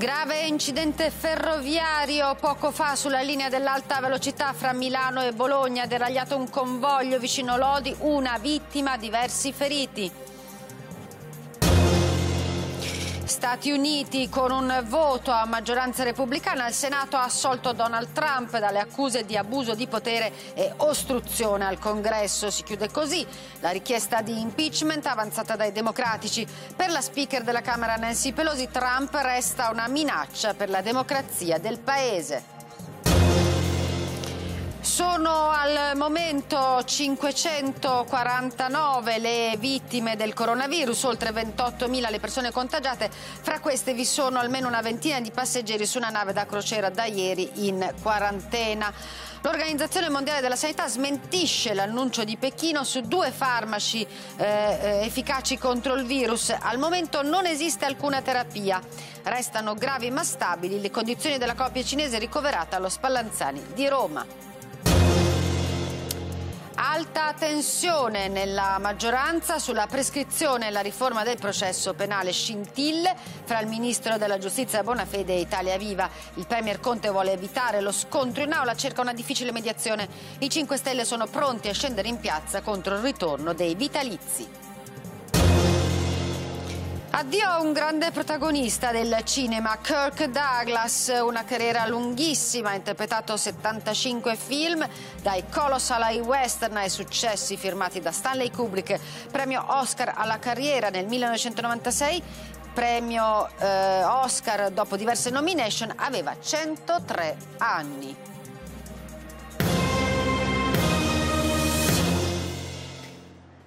Grave incidente ferroviario poco fa sulla linea dell'alta velocità fra Milano e Bologna, deragliato un convoglio vicino Lodi, una vittima, diversi feriti. Stati Uniti con un voto a maggioranza repubblicana il Senato ha assolto Donald Trump dalle accuse di abuso di potere e ostruzione al Congresso. Si chiude così la richiesta di impeachment avanzata dai democratici. Per la speaker della Camera Nancy Pelosi Trump resta una minaccia per la democrazia del Paese. Sono al momento 549 le vittime del coronavirus, oltre 28.000 le persone contagiate. Fra queste vi sono almeno una ventina di passeggeri su una nave da crociera da ieri in quarantena. L'Organizzazione Mondiale della Sanità smentisce l'annuncio di Pechino su due farmaci eh, eh efficaci contro il virus. Al momento non esiste alcuna terapia. Restano gravi ma stabili le condizioni della coppia cinese ricoverata allo Spallanzani di Roma. Alta tensione nella maggioranza sulla prescrizione e la riforma del processo penale scintille fra il ministro della giustizia Bonafede e Italia Viva. Il premier Conte vuole evitare lo scontro in aula, cerca una difficile mediazione. I 5 Stelle sono pronti a scendere in piazza contro il ritorno dei vitalizi. Addio a un grande protagonista del cinema, Kirk Douglas, una carriera lunghissima, ha interpretato 75 film, dai colossal ai western ai successi firmati da Stanley Kubrick, premio Oscar alla carriera nel 1996, premio eh, Oscar dopo diverse nomination, aveva 103 anni.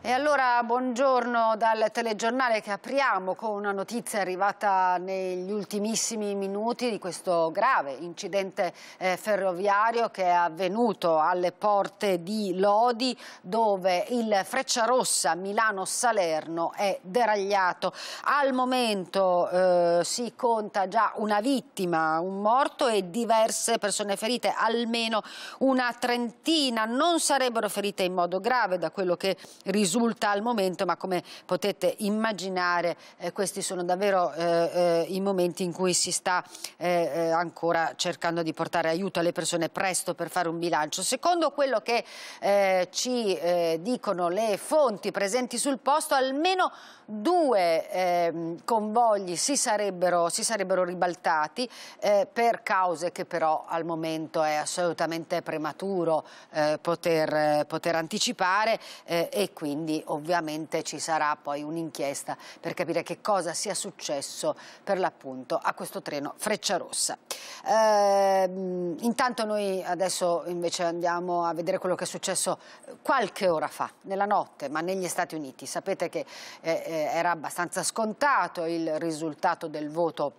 E allora buongiorno dal telegiornale che apriamo con una notizia arrivata negli ultimissimi minuti di questo grave incidente eh, ferroviario che è avvenuto alle porte di Lodi dove il Frecciarossa Milano-Salerno è deragliato. Al momento eh, si conta già una vittima, un morto e diverse persone ferite, almeno una trentina non sarebbero ferite in modo grave da quello che risulta risulta al momento, ma come potete immaginare eh, questi sono davvero eh, eh i momenti in cui si sta eh, eh, ancora cercando di portare aiuto alle persone presto per fare un bilancio. Secondo quello che ci dicono le fonti presenti sul posto, almeno due ehm, convogli si sarebbero, si sarebbero ribaltati per cause che però al momento è assolutamente prematuro poter, poter, anticipare e quindi quindi ovviamente ci sarà poi un'inchiesta per capire che cosa sia successo per l'appunto a questo treno Frecciarossa. Eh, intanto noi adesso invece andiamo a vedere quello che è successo eh, qualche ora fa, nella notte, ma negli Stati Uniti. Sapete che eh, eh era abbastanza scontato il risultato del voto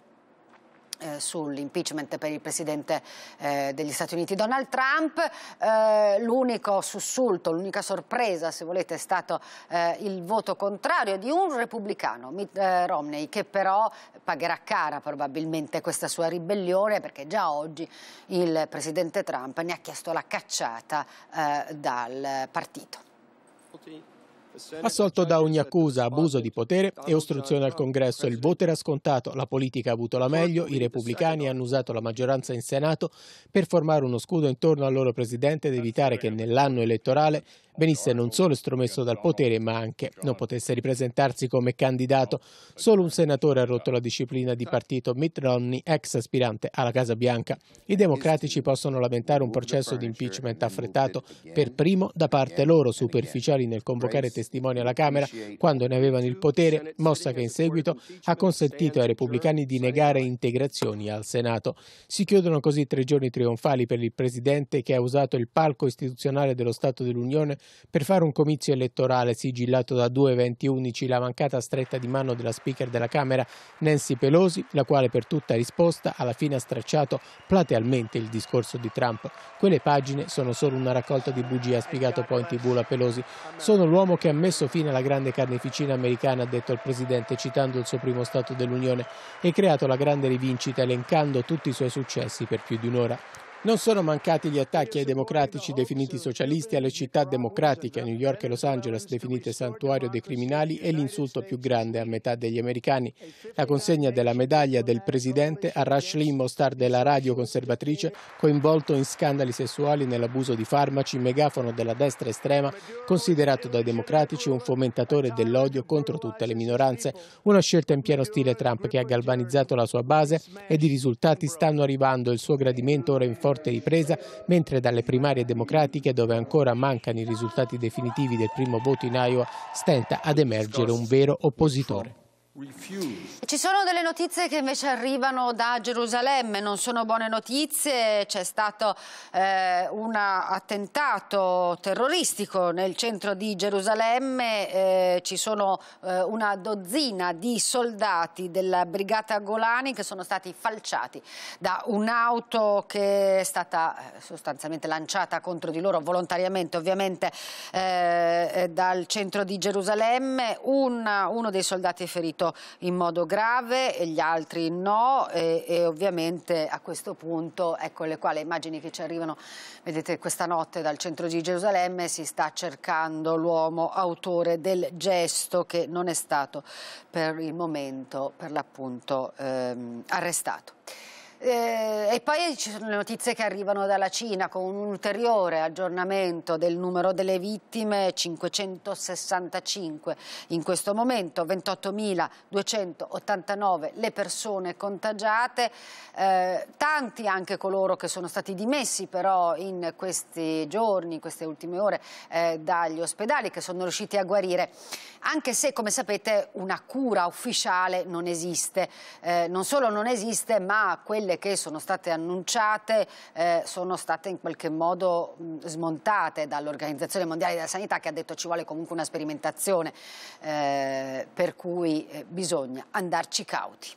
eh, sull'impeachment per il presidente eh, degli Stati Uniti Donald Trump. Eh, l'unico sussulto, l'unica sorpresa, se volete, è stato eh, il voto contrario di un repubblicano, Mitt eh, Romney, che però pagherà cara probabilmente questa sua ribellione perché già oggi il presidente Trump ne ha chiesto la cacciata dal partito. Okay assolto da ogni accusa, abuso di potere e ostruzione al Congresso. Il voto era scontato, la politica ha avuto la meglio, i repubblicani hanno usato la maggioranza in Senato per formare uno scudo intorno al loro presidente ed evitare che nell'anno elettorale venisse non solo estromesso dal potere ma anche non potesse ripresentarsi come candidato. Solo un senatore ha rotto la disciplina di partito, Mitt Romney, ex aspirante alla Casa Bianca. I democratici possono lamentare un processo di impeachment affrettato per primo da parte loro, superficiali nel convocare testimoni alla Camera quando ne avevano il potere, mossa che in seguito ha consentito ai repubblicani di negare integrazioni al Senato. Si chiudono così tre giorni trionfali per il Presidente che ha usato il palco istituzionale dello Stato dell'Unione per fare un comizio elettorale sigillato da due eventi unici, la mancata stretta di mano della speaker della Camera Nancy Pelosi, la quale per tutta risposta alla fine ha stracciato platealmente il discorso di Trump. Quelle pagine sono solo una raccolta di bugie, ha spiegato poi in tv la Pelosi. Sono l'uomo che ha messo fine alla grande carneficina americana, ha detto il Presidente, citando il suo primo Stato dell'Unione, e creato la grande rivincita elencando tutti i suoi successi per più di un'ora. Non sono mancati gli attacchi ai democratici definiti socialisti, alle città democratiche, a New York e Los Angeles definite santuario dei criminali e l'insulto più grande a metà degli americani. La consegna della medaglia del presidente a Rush Limbaugh, star della radio conservatrice, coinvolto in scandali sessuali nell'abuso di farmaci, megafono della destra estrema, considerato dai democratici un fomentatore dell'odio contro tutte le minoranze. Una scelta in pieno stile Trump che ha galvanizzato la sua base ed i risultati stanno arrivando. Il suo gradimento ora in forza forte ripresa, mentre dalle primarie democratiche, dove ancora mancano i risultati definitivi del primo voto in Iowa, stenta ad emergere un vero oppositore. Ci sono delle notizie che invece arrivano da Gerusalemme, non sono buone notizie, c'è stato eh, un attentato terroristico nel centro di Gerusalemme, eh, ci sono eh, una dozzina di soldati della brigata Golani che sono stati falciati da un'auto che è stata eh, sostanzialmente lanciata contro di loro volontariamente ovviamente eh, eh, dal centro di Gerusalemme, un, uno dei soldati è ferito colpito in modo grave e gli altri no e, e ovviamente a questo punto ecco le quali immagini che ci arrivano, vedete questa notte dal centro di Gerusalemme si sta cercando l'uomo autore del gesto che non è stato per il momento per l'appunto ehm, arrestato. Eh, e poi ci sono le notizie che arrivano dalla Cina con un ulteriore aggiornamento del numero delle vittime, 565 in questo momento, 28.289 le persone contagiate, eh, tanti anche coloro che sono stati dimessi però in questi giorni, in queste ultime ore eh, dagli ospedali che sono riusciti a guarire, anche se come sapete una cura ufficiale non esiste, eh, non solo non esiste ma quelle quelle che sono state annunciate eh, sono state in qualche modo mh, smontate dall'Organizzazione Mondiale della Sanità che ha detto ci vuole comunque una sperimentazione eh, per cui eh, bisogna andarci cauti.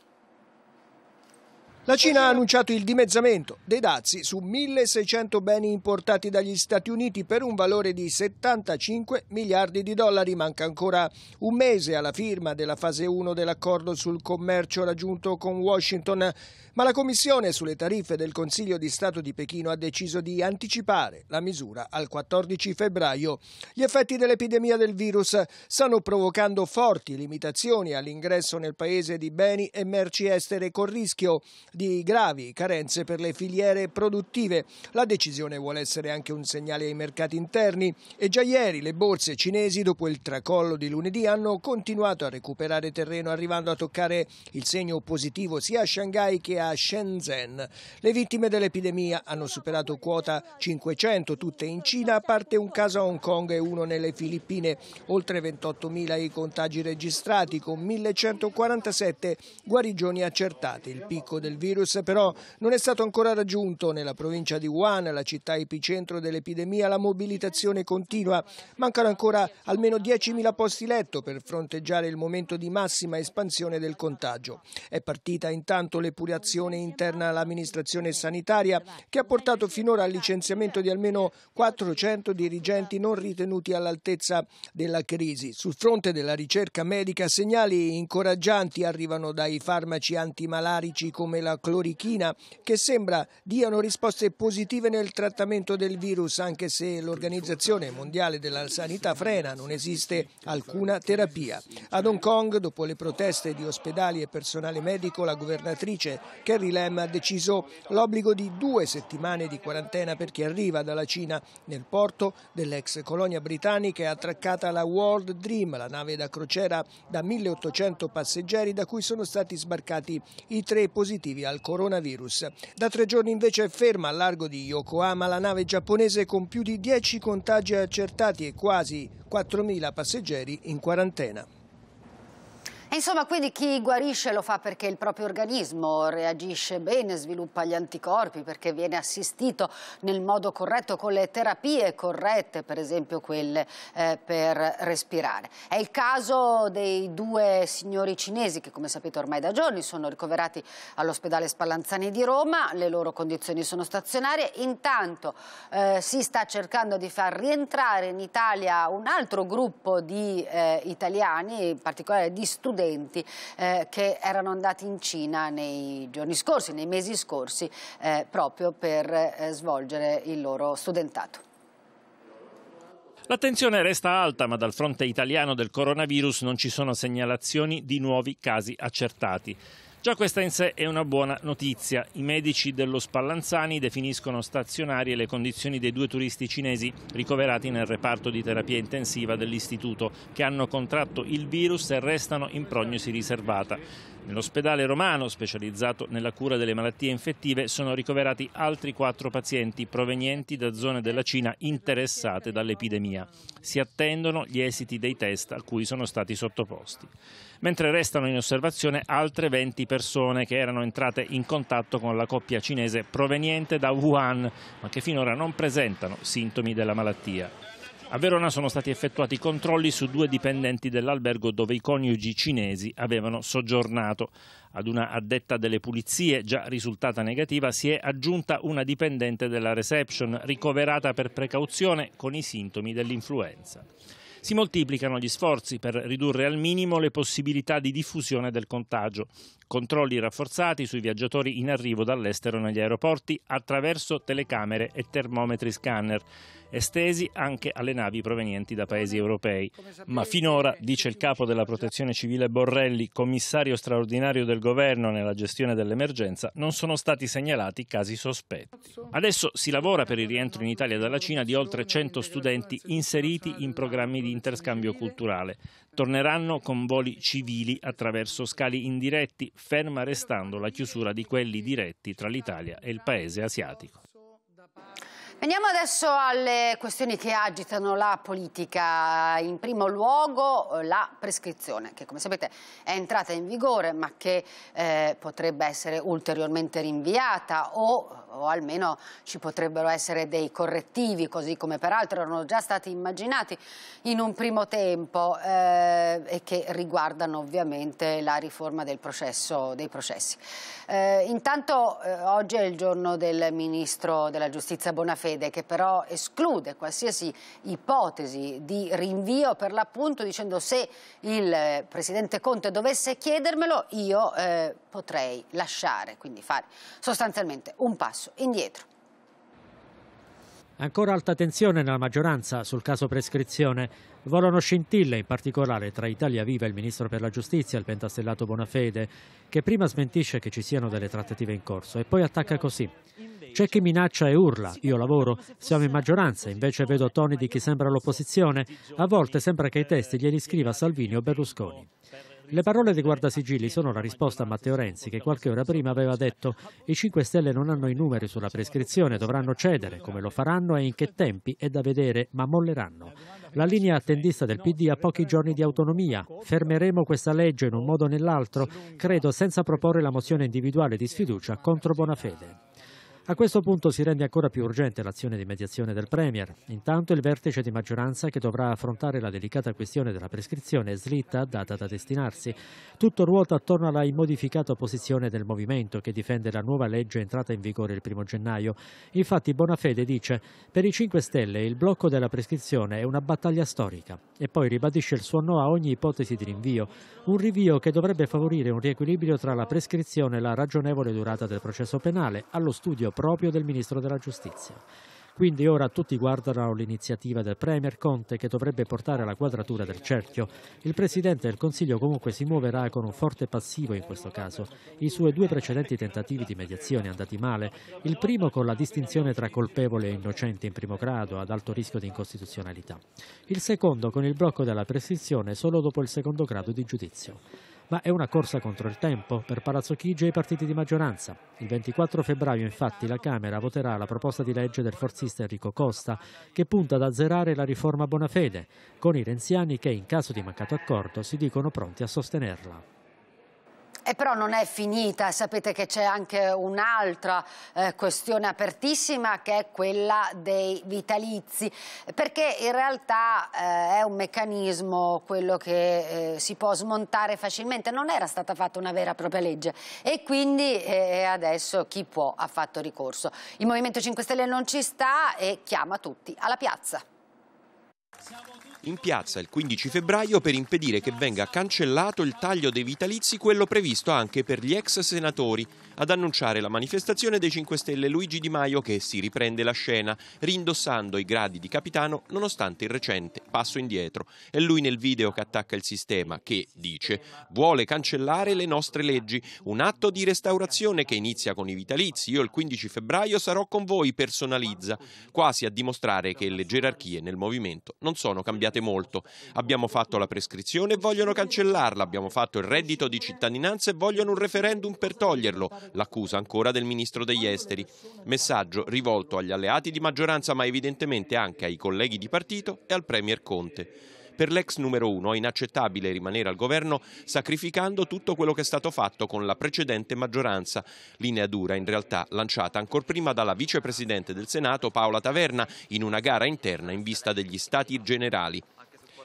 La Cina ha annunciato il dimezzamento dei dazi su 1.600 beni importati dagli Stati Uniti per un valore di 75 miliardi di dollari. Manca ancora un mese alla firma della fase 1 dell'accordo sul commercio raggiunto con Washington, ma la Commissione sulle tariffe del Consiglio di Stato di Pechino ha deciso di anticipare la misura al 14 febbraio. Gli effetti dell'epidemia del virus stanno provocando forti limitazioni all'ingresso nel paese di beni e merci estere con rischio di gravi carenze per le filiere produttive. La decisione vuole essere anche un segnale ai mercati interni e già ieri le borse cinesi dopo il tracollo di lunedì hanno continuato a recuperare terreno arrivando a toccare il segno positivo sia a Shanghai che a Shenzhen. Le vittime dell'epidemia hanno superato quota 500 tutte in Cina, a parte un caso a Hong Kong e uno nelle Filippine, oltre 28.000 i contagi registrati con 1147 guarigioni accertate. Il picco del virus virus, però non è stato ancora raggiunto nella provincia di Wuhan, la città epicentro dell'epidemia, la mobilitazione continua. Mancano ancora almeno 10.000 posti letto per fronteggiare il momento di massima espansione del contagio. È partita intanto l'epurazione interna all'amministrazione sanitaria che ha portato finora al licenziamento di almeno 400 dirigenti non ritenuti all'altezza della crisi. Sul fronte della ricerca medica segnali incoraggianti arrivano dai farmaci antimalarici come la clorichina che sembra diano risposte positive nel trattamento del virus anche se l'Organizzazione Mondiale della Sanità frena, non esiste alcuna terapia. Ad Hong Kong, dopo le proteste di ospedali e personale medico, la governatrice Carrie Lam ha deciso l'obbligo di due settimane di quarantena per chi arriva dalla Cina. Nel porto dell'ex colonia britannica è attraccata la World Dream, la nave da crociera da 1800 passeggeri da cui sono stati sbarcati i tre positivi al coronavirus. Da tre giorni invece è ferma al largo di Yokohama la nave giapponese con più di 10 contagi accertati e quasi 4.000 passeggeri in quarantena. E insomma, quindi chi guarisce lo fa perché il proprio organismo reagisce bene, sviluppa gli anticorpi, perché viene assistito nel modo corretto con le terapie corrette, per esempio quelle eh, per respirare. È il caso dei due signori cinesi che, come sapete ormai da giorni, sono ricoverati all'ospedale Spallanzani di Roma, le loro condizioni sono stazionarie, intanto eh, si sta cercando di far rientrare in Italia un altro gruppo di eh, italiani, in particolare di studenti, studenti eh, che erano andati in Cina nei giorni scorsi, nei mesi scorsi, eh, proprio per eh, svolgere il loro studentato. L'attenzione resta alta, ma dal fronte italiano del coronavirus non ci sono segnalazioni di nuovi casi accertati. Già questa in sé è una buona notizia. I medici dello Spallanzani definiscono stazionarie le condizioni dei due turisti cinesi ricoverati nel reparto di terapia intensiva dell'istituto che hanno contratto il virus e restano in prognosi riservata. Nell'ospedale romano, specializzato nella cura delle malattie infettive, sono ricoverati altri quattro pazienti provenienti da zone della Cina interessate dall'epidemia. Si attendono gli esiti dei test a cui sono stati sottoposti mentre restano in osservazione altre 20 persone che erano entrate in contatto con la coppia cinese proveniente da Wuhan, ma che finora non presentano sintomi della malattia. A Verona sono stati effettuati controlli su due dipendenti dell'albergo dove i coniugi cinesi avevano soggiornato. Ad una addetta delle pulizie, già risultata negativa, si è aggiunta una dipendente della reception ricoverata per precauzione con i sintomi dell'influenza si moltiplicano gli sforzi per ridurre al minimo le possibilità di diffusione del contagio. Controlli rafforzati sui viaggiatori in arrivo dall'estero negli aeroporti attraverso telecamere e termometri scanner estesi anche alle navi provenienti da paesi europei. Ma finora, dice il capo della protezione civile Borrelli, commissario straordinario del governo nella gestione dell'emergenza, non sono stati segnalati casi sospetti. Adesso si lavora per il rientro in Italia dalla Cina di oltre 100 studenti inseriti in programmi di interscambio culturale. Torneranno con voli civili attraverso scali indiretti, ferma restando la chiusura di quelli diretti tra l'Italia e il paese asiatico. Veniamo adesso alle questioni che agitano la politica. In primo luogo eh, la prescrizione, che come sapete è entrata in vigore ma che eh, potrebbe essere ulteriormente rinviata o o almeno ci potrebbero essere dei correttivi, così come peraltro erano già stati immaginati in un primo tempo eh, e che riguardano ovviamente la riforma processo, dei processi. Eh, intanto eh, oggi è il giorno del Ministro della Giustizia Bonafede che però esclude qualsiasi ipotesi di rinvio per l'appunto dicendo se il Presidente Conte dovesse chiedermelo io eh, potrei lasciare, quindi fare sostanzialmente un passo passo indietro. Ancora alta tensione nella maggioranza sul caso prescrizione. Volano scintille in particolare tra Italia Viva e il Ministro per la Giustizia, il pentastellato Bonafede, che prima smentisce che ci siano delle trattative in corso e poi attacca così. C'è chi minaccia e urla, io lavoro, siamo in maggioranza, invece vedo toni di chi sembra l'opposizione, a volte sembra che i testi glieli scriva Salvini o Berlusconi. Le parole dei guardasigilli sono la risposta a Matteo Renzi che qualche ora prima aveva detto i 5 Stelle non hanno i numeri sulla prescrizione, dovranno cedere, come lo faranno e in che tempi è da vedere, ma molleranno. La linea attendista del PD ha pochi giorni di autonomia, fermeremo questa legge in un modo o nell'altro, credo senza proporre la mozione individuale di sfiducia contro Bonafede. A questo punto si rende ancora più urgente l'azione di mediazione del Premier. Intanto il vertice di maggioranza che dovrà affrontare la delicata questione della prescrizione slitta data da destinarsi. Tutto ruota attorno alla immodificata posizione del movimento che difende la nuova legge entrata in vigore il 1 gennaio. Infatti Bonafede dice per i 5 Stelle il blocco della prescrizione è una battaglia storica e poi ribadisce il suo no a ogni ipotesi di rinvio, un rinvio che dovrebbe favorire un riequilibrio tra la prescrizione e la ragionevole durata del processo penale allo studio proprio del Ministro della Giustizia. Quindi ora tutti guardano l'iniziativa del Premier Conte che dovrebbe portare alla quadratura del cerchio. Il Presidente del Consiglio comunque si muoverà con un forte passivo in questo caso. I suoi due precedenti tentativi di mediazione andati male, il primo con la distinzione tra colpevole e innocente in primo grado ad alto rischio di incostituzionalità, il secondo con il blocco della prescrizione solo dopo il secondo grado di giudizio ma è una corsa contro il tempo per Palazzo Chigi e i partiti di maggioranza. Il 24 febbraio infatti la Camera voterà la proposta di legge del forzista Enrico Costa che punta ad azzerare la riforma Bonafede, con i renziani che in caso di mancato accordo si dicono pronti a sostenerla. E eh, però non è finita, sapete che c'è anche un'altra eh, questione apertissima che è quella dei vitalizi, perché in realtà eh, è un meccanismo quello che eh, si può smontare facilmente, non era stata fatta una vera e propria legge e quindi eh, adesso chi può ha fatto ricorso. Il Movimento 5 Stelle non ci sta e chiama tutti alla piazza. Siamo in piazza il 15 febbraio per impedire che venga cancellato il taglio dei vitalizi, quello previsto anche per gli ex senatori. Ad annunciare la manifestazione dei 5 Stelle Luigi Di Maio che si riprende la scena, rindossando i gradi di capitano nonostante il recente passo indietro. È lui nel video che attacca il sistema che, dice, vuole cancellare le nostre leggi, un atto di restaurazione che inizia con i vitalizi. Io il 15 febbraio sarò con voi, personalizza, quasi a dimostrare che le gerarchie nel movimento non sono cambiate piaciute molto. Abbiamo fatto la prescrizione e vogliono cancellarla, abbiamo fatto il reddito di cittadinanza e vogliono un referendum per toglierlo, l'accusa ancora del ministro degli esteri. Messaggio rivolto agli alleati di maggioranza ma evidentemente anche ai colleghi di partito e al Premier Conte. Per l'ex numero uno è inaccettabile rimanere al governo sacrificando tutto quello che è stato fatto con la precedente maggioranza. Linea dura in realtà lanciata ancor prima dalla vicepresidente del Senato Paola Taverna in una gara interna in vista degli stati generali.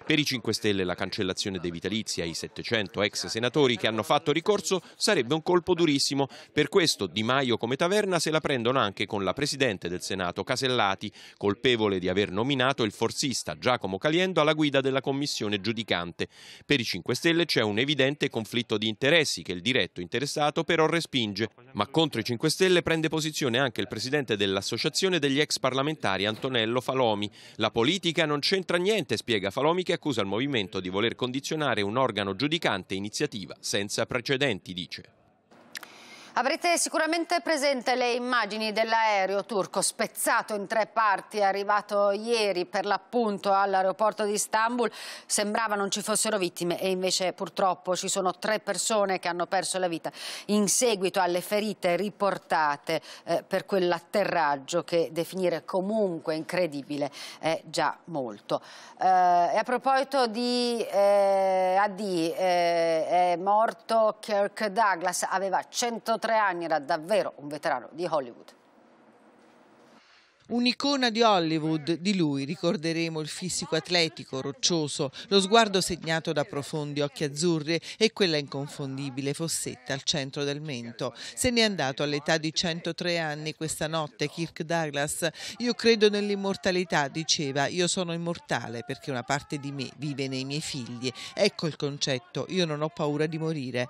Per i 5 Stelle la cancellazione dei vitalizi ai 700 ex senatori che hanno fatto ricorso sarebbe un colpo durissimo. Per questo Di Maio come taverna se la prendono anche con la Presidente del Senato, Casellati, colpevole di aver nominato il forzista Giacomo Caliendo alla guida della commissione giudicante. Per i 5 Stelle c'è un evidente conflitto di interessi che il diretto interessato però respinge, ma contro i 5 Stelle prende posizione anche il presidente dell'associazione degli ex parlamentari Antonello Falomi. La politica non c'entra niente, spiega Falomi che è accusa il movimento di voler condizionare un organo giudicante iniziativa senza precedenti, dice. Avrete sicuramente presente le immagini dell'aereo turco spezzato in tre parti, arrivato ieri per l'appunto all'aeroporto di Istanbul. Sembrava non ci fossero vittime e invece purtroppo ci sono tre persone che hanno perso la vita in seguito alle ferite riportate eh, per quell'atterraggio che definire comunque incredibile è già molto. Eh, e a proposito di eh, AD, eh, è morto Kirk Douglas, aveva 180 tre anni, era davvero un veterano di Hollywood. Un'icona di Hollywood, di lui ricorderemo il fisico atletico, roccioso, lo sguardo segnato da profondi occhi azzurri e quella inconfondibile fossetta al centro del mento. Se n'è andato all'età di 103 anni questa notte Kirk Douglas. Io credo nell'immortalità, diceva, io sono immortale perché una parte di me vive nei miei figli. Ecco il concetto, io non ho paura di morire.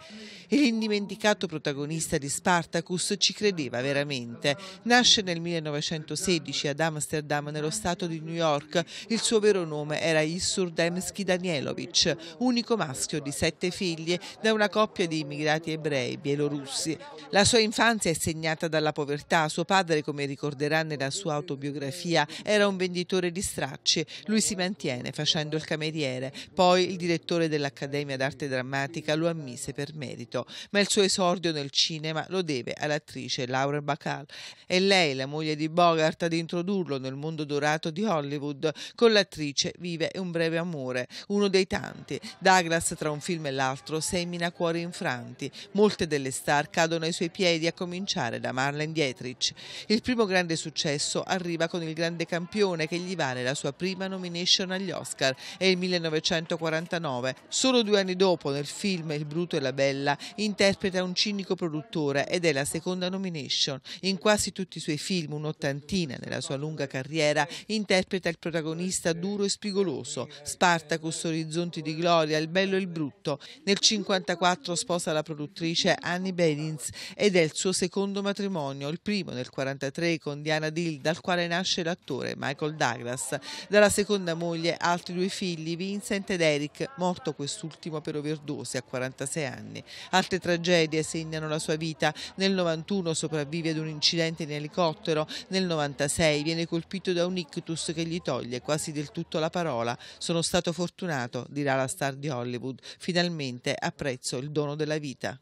E l'indimenticato protagonista di Spartacus ci credeva veramente. Nasce nel 1916 politici ad Amsterdam nello stato di New York. Il suo vero nome era Issur Demski Danielovic, unico maschio di sette figlie da una coppia di immigrati ebrei bielorussi. La sua infanzia è segnata dalla povertà. Suo padre, come ricorderà nella sua autobiografia, era un venditore di stracci. Lui si mantiene facendo il cameriere. Poi il direttore dell'Accademia d'arte drammatica lo ammise per merito, ma il suo esordio nel cinema lo deve all'attrice Laura Bacall. E lei, la moglie di Bogart, ha di introdurlo nel mondo dorato di Hollywood. Con l'attrice vive un breve amore, uno dei tanti. Douglas tra un film e l'altro semina cuori infranti. Molte delle star cadono ai suoi piedi, a cominciare da Marlene Dietrich. Il primo grande successo arriva con il grande campione che gli vale la sua prima nomination agli Oscar. È il 1949. Solo due anni dopo, nel film Il Bruto e la Bella, interpreta un cinico produttore ed è la seconda nomination. In quasi tutti i suoi film, un'ottantina, nella sua lunga carriera interpreta il protagonista duro e spigoloso, Spartacus Orizzonti di Gloria, Il bello e il brutto. Nel 1954 sposa la produttrice Annie Bedins ed è il suo secondo matrimonio, il primo nel 1943 con Diana Dill, dal quale nasce l'attore Michael Douglas. Dalla seconda moglie altri due figli, Vincent ed Eric, morto quest'ultimo per overdose a 46 anni. Altre tragedie segnano la sua vita. Nel 1991 sopravvive ad un incidente in elicottero, nel 1996 1986 viene colpito da un ictus che gli toglie quasi del tutto la parola. Sono stato fortunato, dirà la star di Hollywood. Finalmente apprezzo il dono della vita.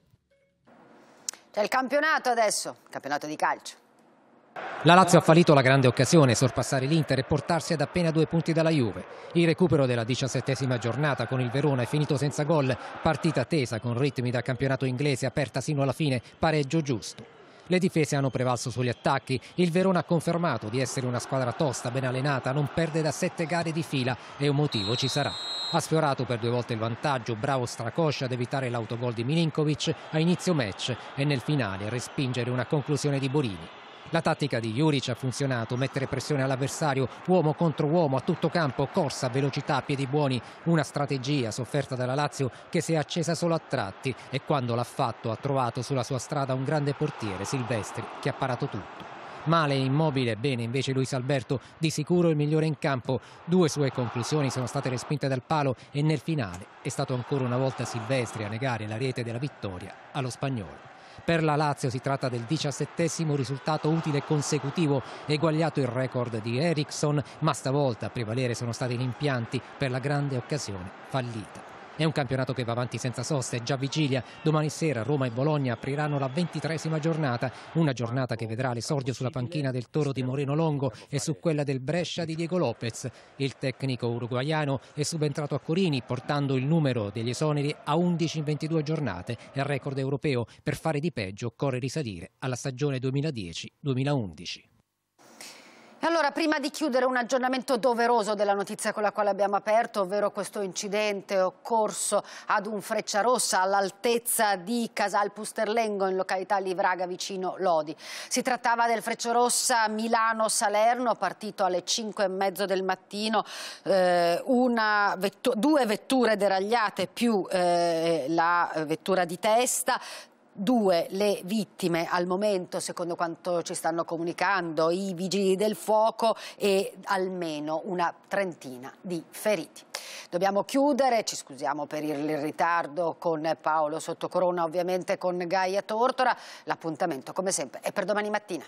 C'è il campionato adesso, il campionato di calcio. La Lazio ha fallito la grande occasione, sorpassare l'Inter e portarsi ad appena due punti dalla Juve. Il recupero della diciassettesima giornata con il Verona è finito senza gol, partita tesa con ritmi da campionato inglese aperta sino alla fine, pareggio giusto. Le difese hanno prevalso sugli attacchi. Il Verona ha confermato di essere una squadra tosta, ben allenata, non perde da sette gare di fila e un motivo ci sarà. Ha sfiorato per due volte il vantaggio, bravo Stracoscia ad evitare l'autogol di Milinkovic a inizio match e nel finale a respingere una conclusione di Borini. La tattica di Juric ha funzionato, mettere pressione all'avversario, uomo contro uomo, a tutto campo, corsa, velocità, piedi buoni, una strategia sofferta dalla Lazio che si è accesa solo a tratti e quando l'ha fatto ha trovato sulla sua strada un grande portiere, Silvestri, che ha parato tutto. Male e immobile, bene invece Luis Alberto, di sicuro il migliore in campo. Due sue conclusioni sono state respinte dal palo e nel finale è stato ancora una volta Silvestri a negare la rete della vittoria allo spagnolo. Per la Lazio si tratta del diciassettesimo risultato utile consecutivo, eguagliato il record di Ericsson, ma stavolta a prevalere sono stati gli impianti per la grande occasione fallita. È un campionato che va avanti senza sosta, soste, già vigilia. Domani sera Roma e Bologna apriranno la ventitresima giornata, una giornata che vedrà l'esordio sulla panchina del Toro di Moreno Longo e su quella del Brescia di Diego Lopez. Il tecnico uruguaiano è subentrato a Corini portando il numero degli esoneri a 11 in 22 giornate, e al record europeo. Per fare di peggio occorre risalire alla stagione 2010-2011. Allora, prima di chiudere un aggiornamento doveroso della notizia con la quale abbiamo aperto, ovvero questo incidente occorso ad un Frecciarossa all'altezza di Casal Pusterlengo in località Livraga vicino Lodi. Si trattava del Frecciarossa Milano-Salerno, partito alle 5 e mezzo del mattino, eh, vettu due vetture deragliate più eh, la vettura di testa, due le vittime al momento, secondo quanto ci stanno comunicando i vigili del fuoco e almeno una trentina di feriti. Dobbiamo chiudere, ci scusiamo per il ritardo con Paolo Sottocorona, ovviamente con Gaia Tortora. L'appuntamento, come sempre, è per domani mattina.